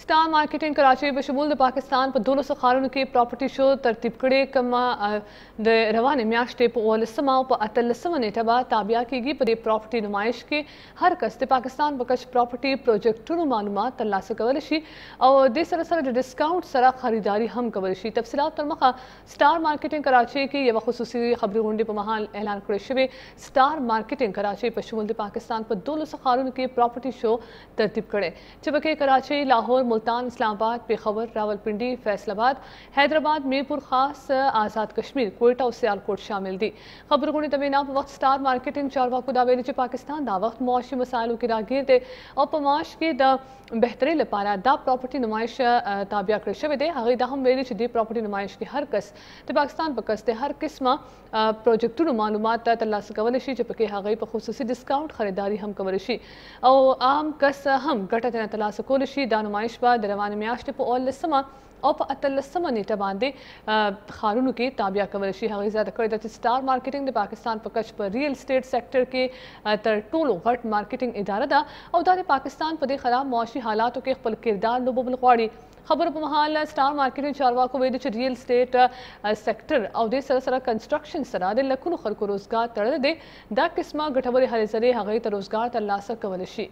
star market in Karachi बशमूल पाकिस्तान पर दोनों खानून के प्रॉपर्टी शो तरतीब कड़े कमा द रवान म्याश टे पोलसमा पर अतलसम ने टबा ताबिया की पर प्रॉपर्टी नुमाइश के हर कस्ते पाकिस्तान पर कश प्रॉपर्टी प्रोजेक्टों मालूम तलाश कवल शी और दे सर सर डिस्काउंट सरा खरीदारी हम कवल शी तफसलत तलमखा स्टार मार्केटिंग कराची की यह खसूसी खबरी गुंडी पर महाल ऐलान करे शबे स्टार मार्केटिंग कराची बशमूल पाकिस्तान पर दोनों खानून के प्रॉपर्टी शो तरतीब कड़े जबकि कराची लाहौर मुल्तान इस्लामाबाद पेशावर रावलपिंडी फैसलाबाद हैदराबाद मीरपुर खास आज़ाद कश्मीर कोयटा और सियालकोट शामिल थी खबर गुणी तबे नाप वक्त स्टार मार्केटिंग चारवा को दावे निचे पाकिस्तान दा वक्त मुआशी मसाइलों की रागीर ते और पमाश के द बेहतरे लपारा दा प्रॉपर्टी नुमाइश ताबिया कर शवे दे हगी दा हम वेरी दी प्रॉपर्टी नुमाइश की हर कस ते पाकिस्तान पकस ते हर किस्मा प्रोजेक्टों मालूमात तलाश कवल शि जबकि हगी पर खसूसी डिस्काउंट खरीदारी हम कवल शि और आम कस हम घटा तना तलाश कोल शि दा नुमाइश شپه د روانې میاشتې په اولسمه او په اتلسمه نیټه باندې خارونو کې تابعه کول شي هغه زیاته کړې ده چې سٹار مارکیټینګ د پاکستان په کچ په ریل اسټیټ سېکټر کې تر ټولو غټ مارکیټینګ اداره ده او دا د پاکستان په دې خراب معاشي حالاتو کې خپل کردار لوبول غواړي خبر په مهال سٹار مارکیټینګ چارواکو ویل چې ریل اسټیټ سېکټر او د سره سره کنسټرکشن سره د لکونو خلکو روزګار تړل دي دا قسمه ګټورې هلې ځلې هغه ته روزګار ترلاسه کول شي